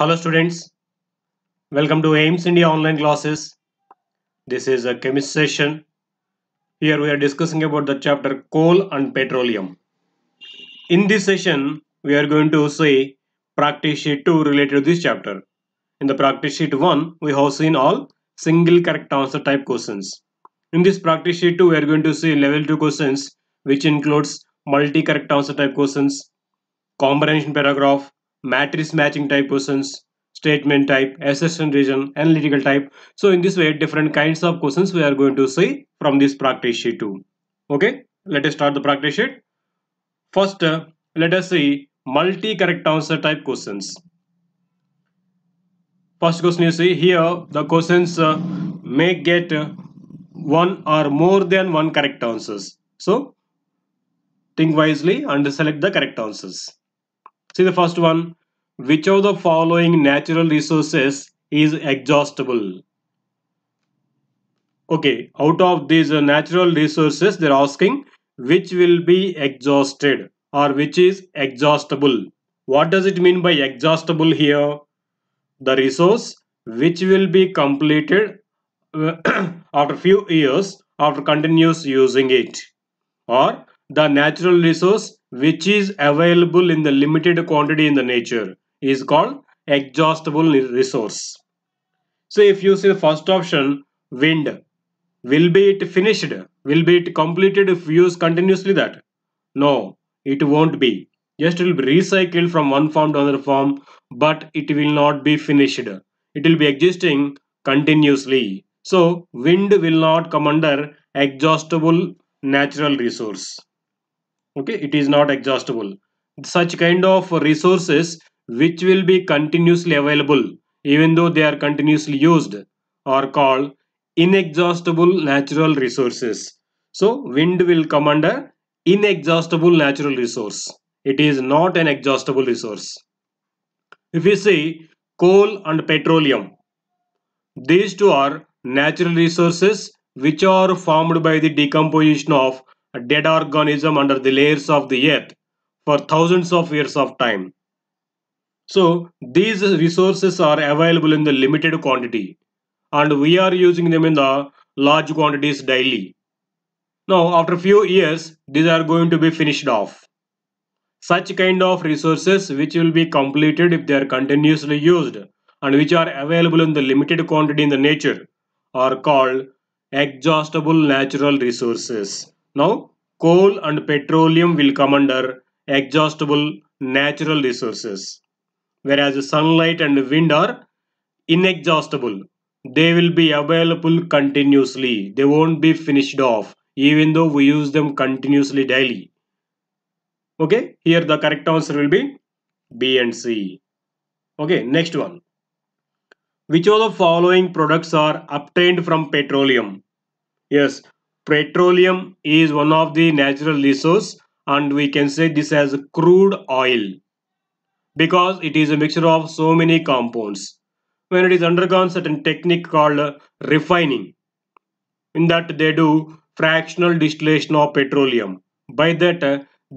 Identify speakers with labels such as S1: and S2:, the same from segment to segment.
S1: Hello students, welcome to AIMS India online classes. This is a chemist session. Here we are discussing about the chapter coal and petroleum. In this session, we are going to see practice sheet 2 related to this chapter. In the practice sheet 1, we have seen all single correct answer type questions. In this practice sheet 2, we are going to see level 2 questions which includes multi correct answer type questions, combination paragraph, matrix matching type questions, statement type, assertion region, analytical type. So in this way, different kinds of questions we are going to see from this practice sheet too. Okay, let us start the practice sheet. First, uh, let us see multi-correct answer type questions. First question you see here, the questions uh, may get uh, one or more than one correct answers. So think wisely and select the correct answers. See the first one. Which of the following natural resources is exhaustible? Okay, out of these natural resources, they're asking which will be exhausted or which is exhaustible. What does it mean by exhaustible here? The resource which will be completed uh, after few years after continuous using it or the natural resource which is available in the limited quantity in the nature is called exhaustible resource. So if you see the first option, wind, will be it finished? Will be it completed if use continuously that? No, it won't be. Just it will be recycled from one form to another form, but it will not be finished. It will be existing continuously. So wind will not come under exhaustible natural resource okay it is not exhaustible such kind of resources which will be continuously available even though they are continuously used are called inexhaustible natural resources so wind will come under inexhaustible natural resource it is not an exhaustible resource if we see coal and petroleum these two are natural resources which are formed by the decomposition of dead organism under the layers of the earth for thousands of years of time. So these resources are available in the limited quantity and we are using them in the large quantities daily. Now after few years these are going to be finished off. Such kind of resources which will be completed if they are continuously used and which are available in the limited quantity in the nature are called exhaustible natural resources. Now, coal and petroleum will come under exhaustible natural resources, whereas sunlight and wind are inexhaustible. They will be available continuously. They won't be finished off, even though we use them continuously daily. Okay, here the correct answer will be B and C. Okay, next one. Which of the following products are obtained from petroleum? Yes, petroleum is one of the natural resource and we can say this as crude oil because it is a mixture of so many compounds when it is undergone certain technique called refining in that they do fractional distillation of petroleum by that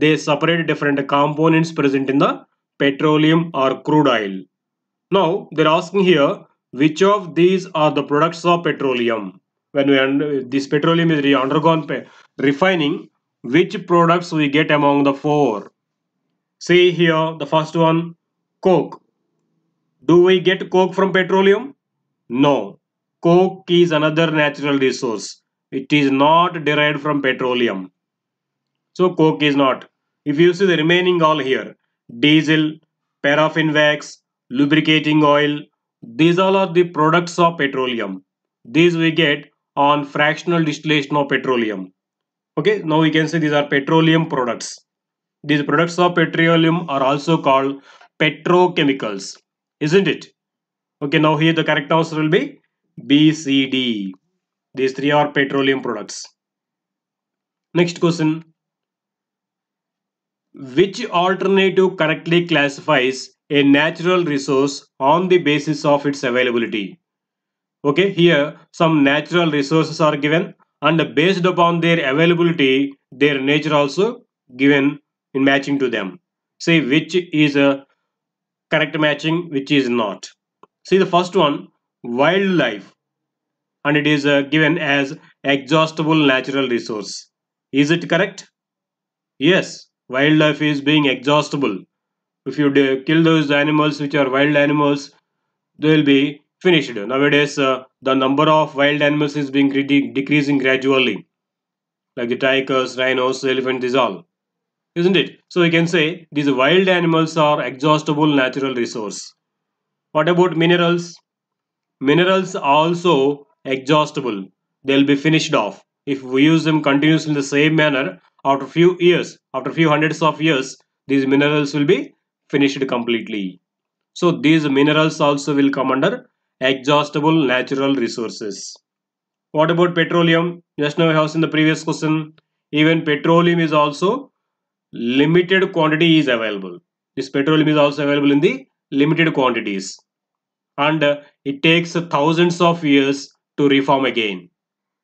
S1: they separate different components present in the petroleum or crude oil now they're asking here which of these are the products of petroleum when we under, this petroleum is undergone refining which products we get among the four see here the first one coke do we get coke from petroleum no coke is another natural resource it is not derived from petroleum so coke is not if you see the remaining all here diesel paraffin wax lubricating oil these all are the products of petroleum these we get on fractional distillation of petroleum. Okay, now we can say these are petroleum products. These products of petroleum are also called petrochemicals, isn't it? Okay, now here the correct answer will be B, C, D. These three are petroleum products. Next question. Which alternative correctly classifies a natural resource on the basis of its availability? okay here some natural resources are given and based upon their availability their nature also given in matching to them See which is a correct matching which is not see the first one wildlife and it is uh, given as exhaustible natural resource is it correct yes wildlife is being exhaustible if you uh, kill those animals which are wild animals they will be finished. Nowadays, uh, the number of wild animals is being decreasing gradually, like the tigers, rhinos, elephants, is all, isn't it? So you can say these wild animals are exhaustible natural resource. What about minerals? Minerals are also exhaustible. They'll be finished off if we use them continuously in the same manner. After few years, after few hundreds of years, these minerals will be finished completely. So these minerals also will come under exhaustible natural resources. What about petroleum? Just now I have seen the previous question. Even petroleum is also limited quantity is available. This petroleum is also available in the limited quantities. And uh, it takes thousands of years to reform again.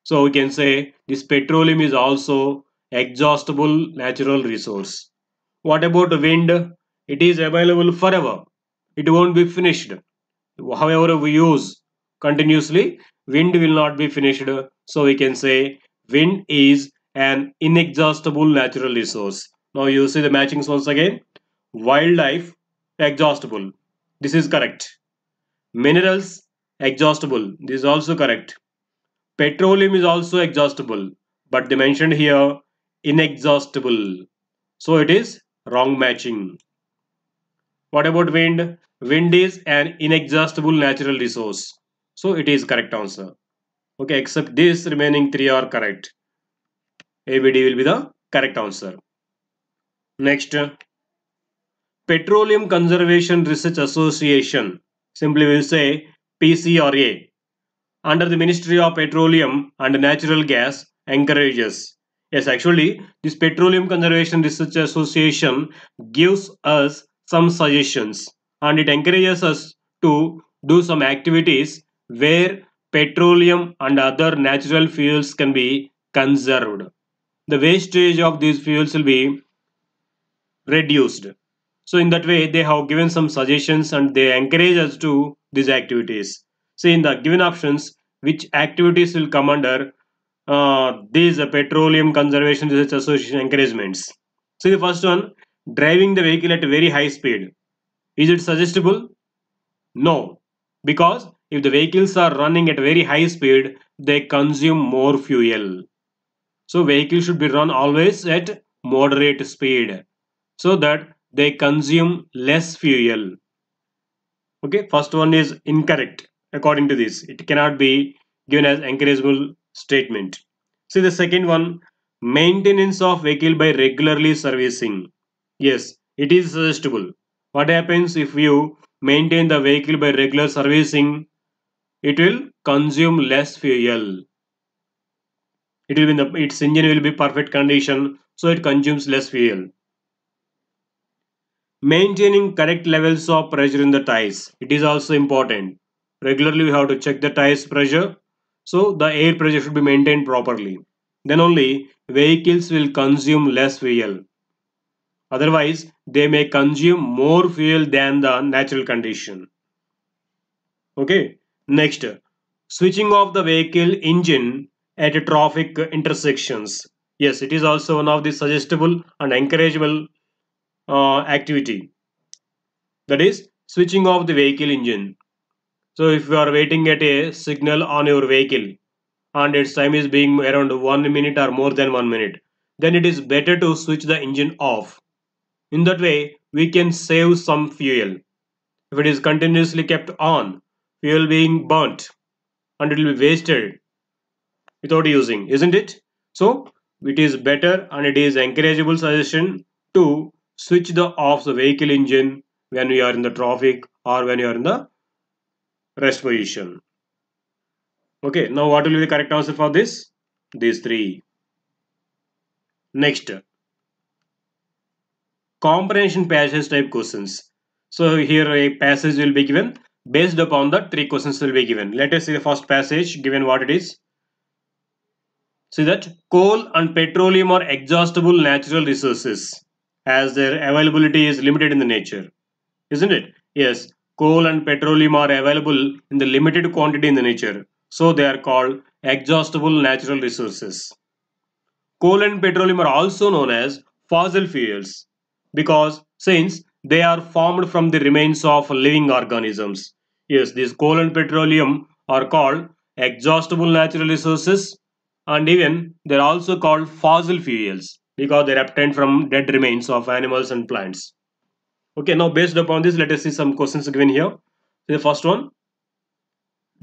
S1: So we can say this petroleum is also exhaustible natural resource. What about wind? It is available forever. It won't be finished however we use continuously wind will not be finished so we can say wind is an inexhaustible natural resource now you see the matching once again wildlife exhaustible this is correct minerals exhaustible this is also correct petroleum is also exhaustible but they mentioned here inexhaustible so it is wrong matching what about wind? Wind is an inexhaustible natural resource. So it is correct answer. Okay, except these remaining three are correct. ABD will be the correct answer. Next, Petroleum Conservation Research Association. Simply we'll say PCRA. Under the Ministry of Petroleum and Natural Gas encourages. Yes, actually, this Petroleum Conservation Research Association gives us some suggestions and it encourages us to do some activities where petroleum and other natural fuels can be conserved. The wastage of these fuels will be reduced. So in that way, they have given some suggestions and they encourage us to these activities. So in the given options, which activities will come under uh, these petroleum conservation research association encouragements. So the first one, driving the vehicle at a very high speed. Is it suggestible? No, because if the vehicles are running at very high speed, they consume more fuel. So vehicle should be run always at moderate speed so that they consume less fuel. Okay, first one is incorrect according to this. It cannot be given as encourageable statement. See the second one, maintenance of vehicle by regularly servicing. Yes, it is suggestible. What happens if you maintain the vehicle by regular servicing? It will consume less fuel. It will be the, its engine will be perfect condition, so it consumes less fuel. Maintaining correct levels of pressure in the tires. It is also important. Regularly we have to check the tires pressure. So the air pressure should be maintained properly. Then only vehicles will consume less fuel. Otherwise, they may consume more fuel than the natural condition. Okay, next, switching off the vehicle engine at traffic intersections. Yes, it is also one of the suggestible and encourageable uh, activity. That is, switching off the vehicle engine. So if you are waiting at a signal on your vehicle and its time is being around 1 minute or more than 1 minute, then it is better to switch the engine off. In that way, we can save some fuel. If it is continuously kept on, fuel being burnt and it will be wasted without using, isn't it? So, it is better and it is encourageable suggestion to switch the off the vehicle engine when we are in the traffic or when you are in the rest position. Okay, now what will be the correct answer for this? These three. Next, Comprehension passage type questions. So here a passage will be given based upon that three questions will be given. Let us see the first passage given what it is. See that coal and petroleum are exhaustible natural resources as their availability is limited in the nature. Isn't it? Yes, coal and petroleum are available in the limited quantity in the nature. So they are called exhaustible natural resources. Coal and petroleum are also known as fossil fuels because since they are formed from the remains of living organisms. Yes, these coal and petroleum are called exhaustible natural resources and even they're also called fossil fuels because they're obtained from dead remains of animals and plants. Okay, now based upon this, let us see some questions given here. The first one,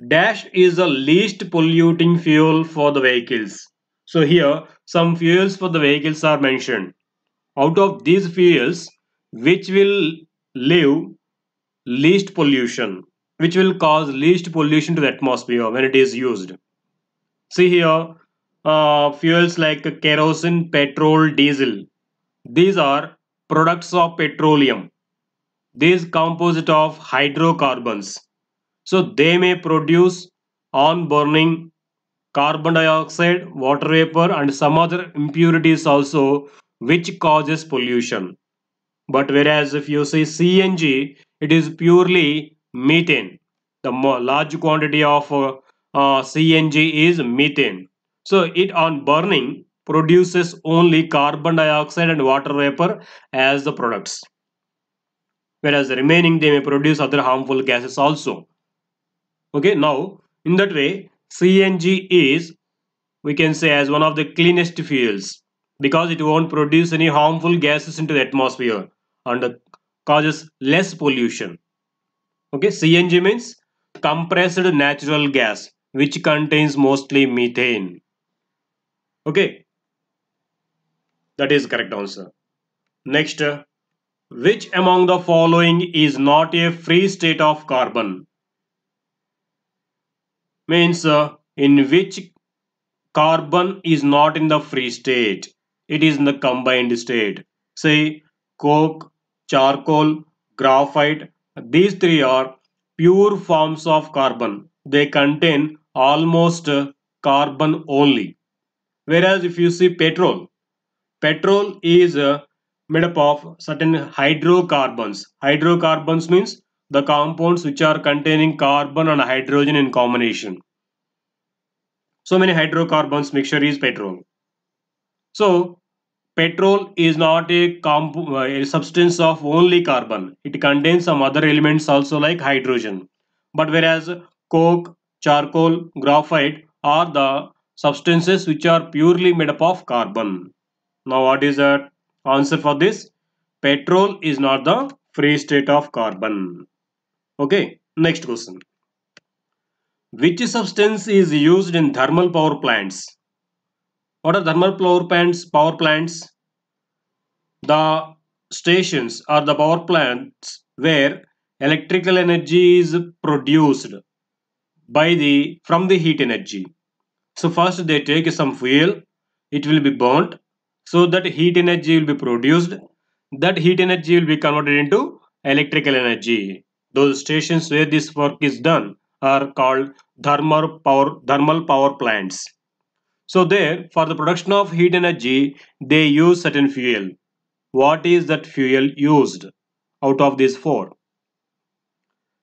S1: dash is the least polluting fuel for the vehicles. So here, some fuels for the vehicles are mentioned out of these fuels which will leave least pollution which will cause least pollution to the atmosphere when it is used see here uh, fuels like kerosene petrol diesel these are products of petroleum these composite of hydrocarbons so they may produce on burning carbon dioxide water vapor and some other impurities also which causes pollution. But whereas if you say CNG, it is purely methane. The large quantity of uh, uh, CNG is methane. So it on burning produces only carbon dioxide and water vapor as the products. Whereas the remaining they may produce other harmful gases also. Okay, now in that way CNG is we can say as one of the cleanest fuels because it won't produce any harmful gases into the atmosphere and causes less pollution. Okay, CNG means compressed natural gas which contains mostly methane. Okay, that is correct answer. Next, which among the following is not a free state of carbon? Means uh, in which carbon is not in the free state it is in the combined state. Say coke, charcoal, graphite. These three are pure forms of carbon. They contain almost carbon only. Whereas if you see petrol, petrol is uh, made up of certain hydrocarbons. Hydrocarbons means the compounds which are containing carbon and hydrogen in combination. So many hydrocarbons mixture is petrol. So petrol is not a, comp uh, a substance of only carbon. It contains some other elements also like hydrogen. But whereas coke, charcoal, graphite are the substances which are purely made up of carbon. Now what is the answer for this? Petrol is not the free state of carbon. Okay, next question. Which substance is used in thermal power plants? What are thermal power plants? Power plants. The stations or the power plants where electrical energy is produced by the from the heat energy. So first they take some fuel, it will be burnt, so that heat energy will be produced. That heat energy will be converted into electrical energy. Those stations where this work is done are called thermal power thermal power plants. So there, for the production of heat energy, they use certain fuel. What is that fuel used out of these four?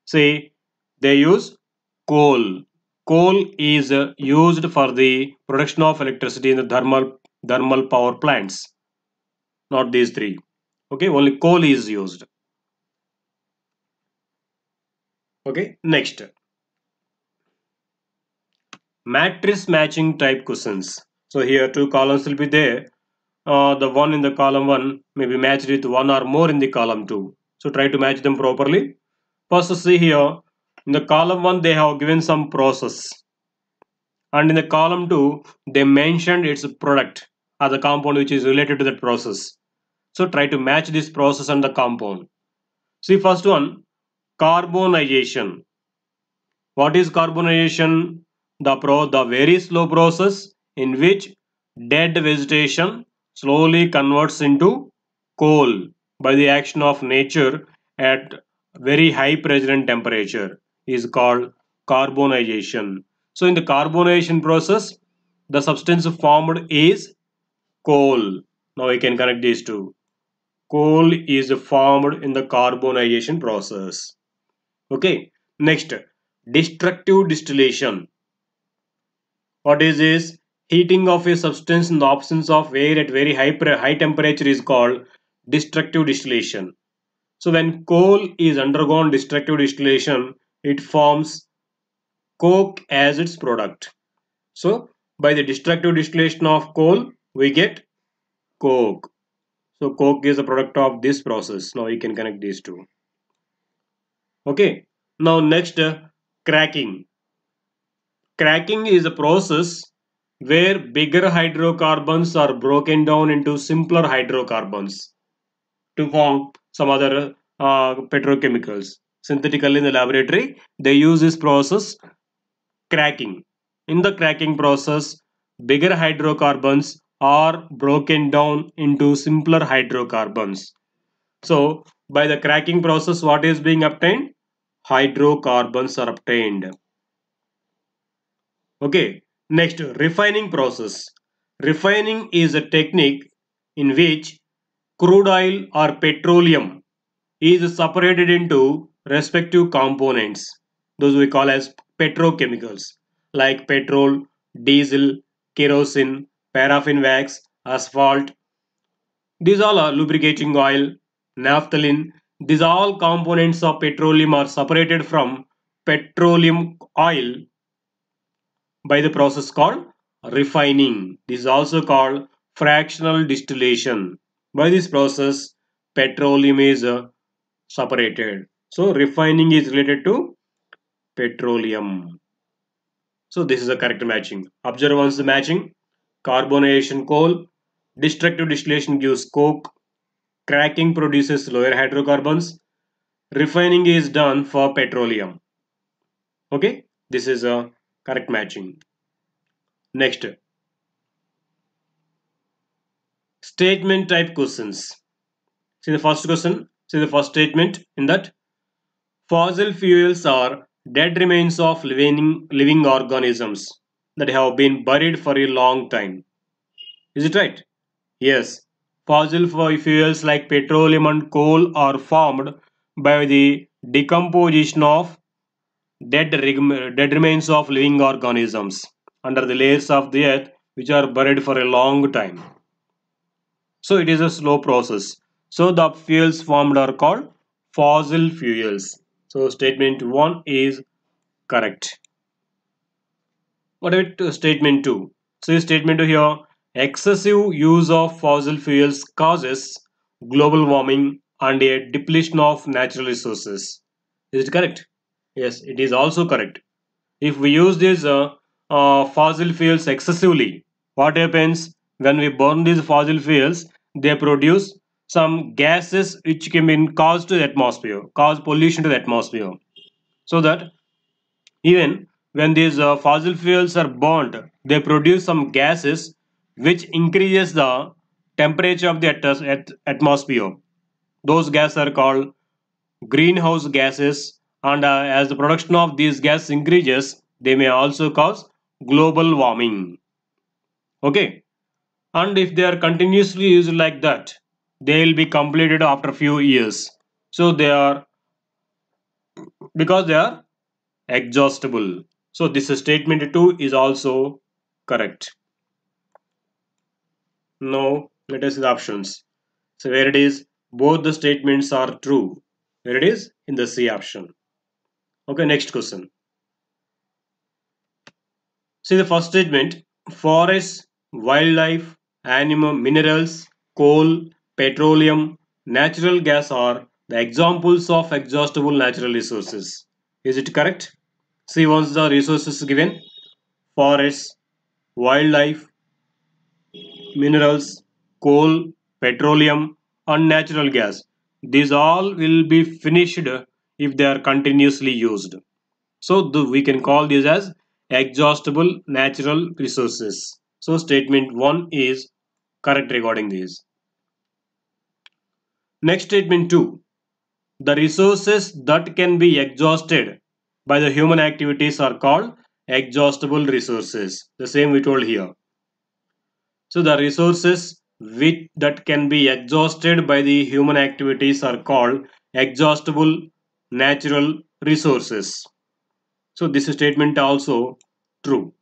S1: Say, they use coal. Coal is uh, used for the production of electricity in the thermal, thermal power plants. Not these three. Okay, only coal is used. Okay, next. Matrix matching type questions. So here two columns will be there. Uh, the one in the column 1 may be matched with one or more in the column 2. So try to match them properly. First see here, in the column 1 they have given some process. And in the column 2 they mentioned its product or the compound which is related to that process. So try to match this process and the compound. See first one, carbonization. What is carbonization? the, pro the very slow process in which dead vegetation slowly converts into coal by the action of nature at very high pressure and temperature is called carbonization. So in the carbonization process, the substance formed is coal. Now we can connect these two. Coal is formed in the carbonization process. Okay. Next, destructive distillation what is is heating of a substance in the absence of air at very high, high temperature is called destructive distillation. So when coal is undergone destructive distillation, it forms coke as its product. So by the destructive distillation of coal, we get coke. So coke is a product of this process. Now you can connect these two. Okay. Now next, uh, cracking. Cracking is a process where bigger hydrocarbons are broken down into simpler hydrocarbons to form some other uh, petrochemicals. Synthetically in the laboratory, they use this process cracking. In the cracking process, bigger hydrocarbons are broken down into simpler hydrocarbons. So, by the cracking process, what is being obtained? Hydrocarbons are obtained. Okay, next refining process. Refining is a technique in which crude oil or petroleum is separated into respective components. Those we call as petrochemicals like petrol, diesel, kerosene, paraffin wax, asphalt. These all are lubricating oil, naphthalene. These all components of petroleum are separated from petroleum oil by the process called refining. This is also called fractional distillation. By this process, petroleum is uh, separated. So refining is related to petroleum. So this is a correct matching. Observe once the matching. Carbonation coal. Destructive distillation gives coke. Cracking produces lower hydrocarbons. Refining is done for petroleum. Okay. This is a uh, correct matching. Next, statement type questions. See the first question, see the first statement in that fossil fuels are dead remains of living, living organisms that have been buried for a long time. Is it right? Yes. Fossil fuels like petroleum and coal are formed by the decomposition of dead, dead remains of living organisms under the layers of the earth which are buried for a long time. So it is a slow process. So the fuels formed are called fossil fuels. So statement 1 is correct. What about statement 2? So statement 2 here, excessive use of fossil fuels causes global warming and a depletion of natural resources. Is it correct? Yes, it is also correct. If we use these uh, uh, fossil fuels excessively, what happens when we burn these fossil fuels? They produce some gases which can be caused to the atmosphere, cause pollution to the atmosphere. So that even when these uh, fossil fuels are burned, they produce some gases which increases the temperature of the at at atmosphere. Those gases are called greenhouse gases and uh, as the production of these gas increases they may also cause global warming okay and if they are continuously used like that they will be completed after few years so they are because they are exhaustible so this statement 2 is also correct now let us see the options so where it is both the statements are true where it is in the c option Okay, next question. See the first statement. Forest, wildlife, animal, minerals, coal, petroleum, natural gas are the examples of exhaustible natural resources. Is it correct? See once the resources given. forest, wildlife, minerals, coal, petroleum and natural gas. These all will be finished if they are continuously used. So the, we can call these as exhaustible natural resources. So statement 1 is correct regarding these. Next statement 2. The resources that can be exhausted by the human activities are called exhaustible resources. The same we told here. So the resources which that can be exhausted by the human activities are called exhaustible natural resources. So this statement also true.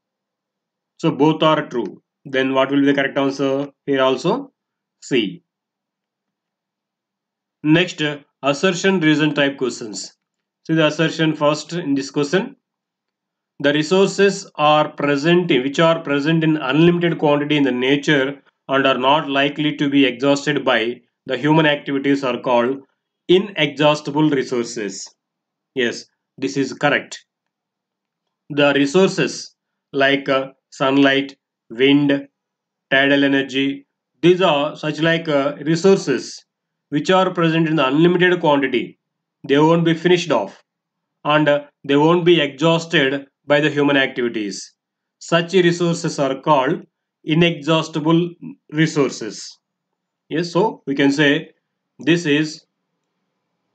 S1: So both are true. Then what will be the correct answer? Here also C. Next, assertion reason type questions. See the assertion first in this question. The resources are present in, which are present in unlimited quantity in the nature and are not likely to be exhausted by the human activities are called inexhaustible resources. Yes, this is correct. The resources like uh, sunlight, wind, tidal energy, these are such like uh, resources which are present in the unlimited quantity. They won't be finished off and uh, they won't be exhausted by the human activities. Such resources are called inexhaustible resources. Yes, so we can say this is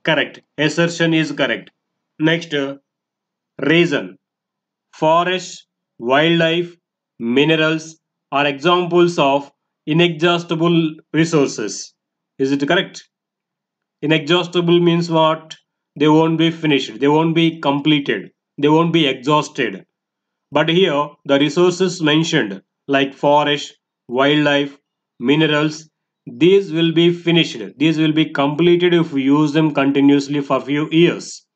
S1: Correct. Assertion is correct. Next, uh, reason. Forest, wildlife, minerals are examples of inexhaustible resources. Is it correct? Inexhaustible means what? They won't be finished. They won't be completed. They won't be exhausted. But here, the resources mentioned like forest, wildlife, minerals these will be finished these will be completed if we use them continuously for few years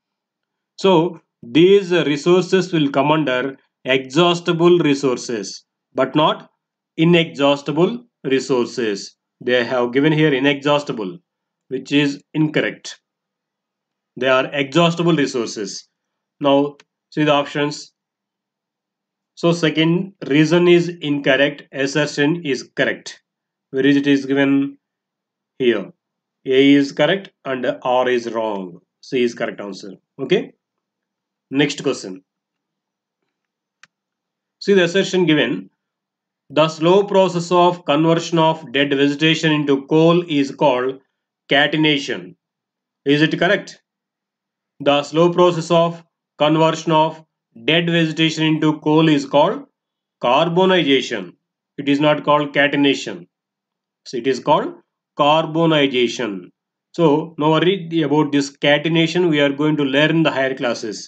S1: so these resources will come under exhaustible resources but not inexhaustible resources they have given here inexhaustible which is incorrect they are exhaustible resources now see the options so second reason is incorrect assertion is correct where is it is given here a is correct and r is wrong c is correct answer okay next question see the assertion given the slow process of conversion of dead vegetation into coal is called catenation is it correct the slow process of conversion of dead vegetation into coal is called carbonization it is not called catenation it is called carbonization so no worry about this catenation we are going to learn the higher classes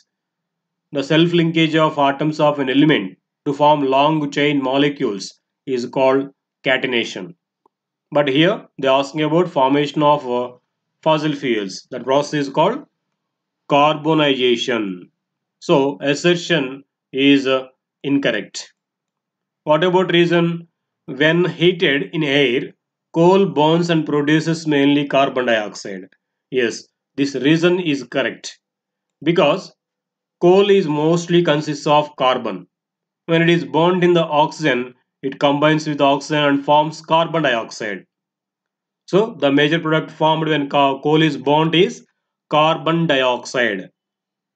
S1: the self linkage of atoms of an element to form long chain molecules is called catenation but here they are asking about formation of uh, fossil fuels that process is called carbonization so assertion is uh, incorrect what about reason when heated in air coal burns and produces mainly carbon dioxide. Yes, this reason is correct because coal is mostly consists of carbon. When it is burned in the oxygen, it combines with oxygen and forms carbon dioxide. So the major product formed when coal is burned is carbon dioxide.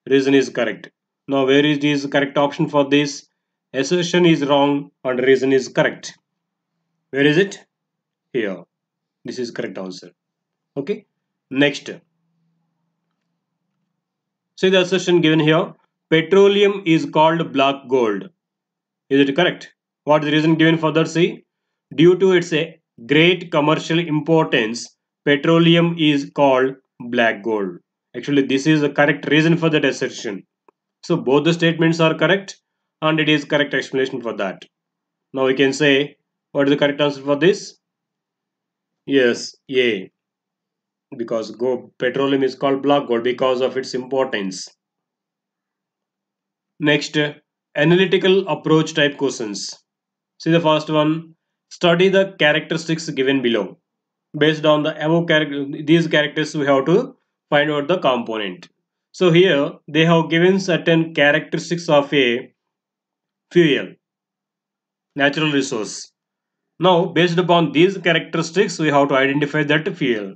S1: Reason is correct. Now where is this correct option for this? Assertion is wrong and reason is correct. Where is it? here this is correct answer okay next see the assertion given here petroleum is called black gold is it correct what is the reason given for that see due to its uh, great commercial importance petroleum is called black gold actually this is the correct reason for that assertion so both the statements are correct and it is correct explanation for that now we can say what is the correct answer for this Yes, A. Because go petroleum is called black gold because of its importance. Next, analytical approach type questions. See the first one. Study the characteristics given below. Based on the above these characters, we have to find out the component. So here they have given certain characteristics of a fuel, natural resource. Now, based upon these characteristics, we have to identify that fuel.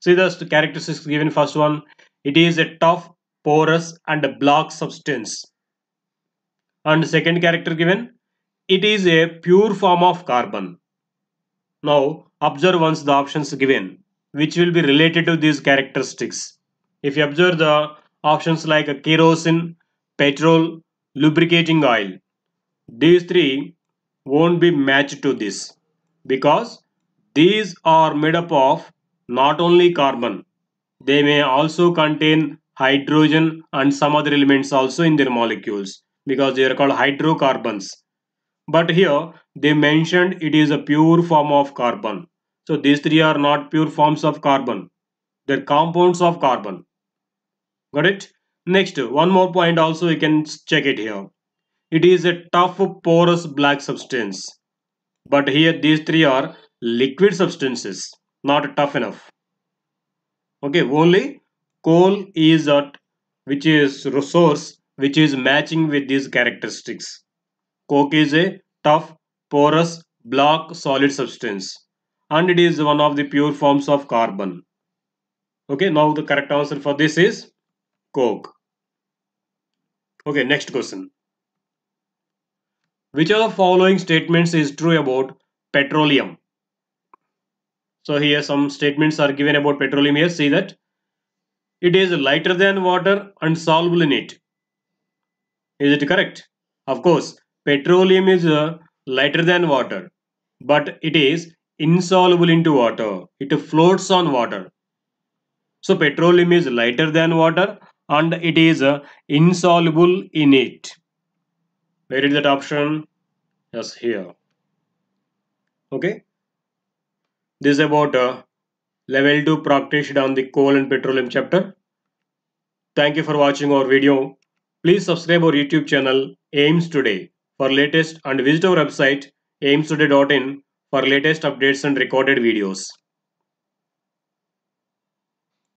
S1: See the characteristics given first one. It is a tough, porous and black substance. And second character given, it is a pure form of carbon. Now, observe once the options given, which will be related to these characteristics. If you observe the options like kerosene, petrol, lubricating oil, these three won't be matched to this because these are made up of not only carbon, they may also contain hydrogen and some other elements also in their molecules because they are called hydrocarbons. But here they mentioned it is a pure form of carbon. So these three are not pure forms of carbon. They're compounds of carbon. Got it? Next, one more point also you can check it here. It is a tough porous black substance. But here these three are liquid substances, not tough enough. Okay, only coal is at which is resource which is matching with these characteristics. Coke is a tough, porous, block, solid substance and it is one of the pure forms of carbon. Okay, now the correct answer for this is coke. Okay, next question. Which of the following statements is true about petroleum? So here some statements are given about petroleum here. See that it is lighter than water and soluble in it. Is it correct? Of course, petroleum is uh, lighter than water, but it is insoluble into water. It floats on water. So petroleum is lighter than water and it is uh, insoluble in it where is that option yes here okay this is about uh, level 2 practice on the coal and petroleum chapter thank you for watching our video please subscribe our youtube channel aims today for latest and visit our website aimstoday.in for latest updates and recorded videos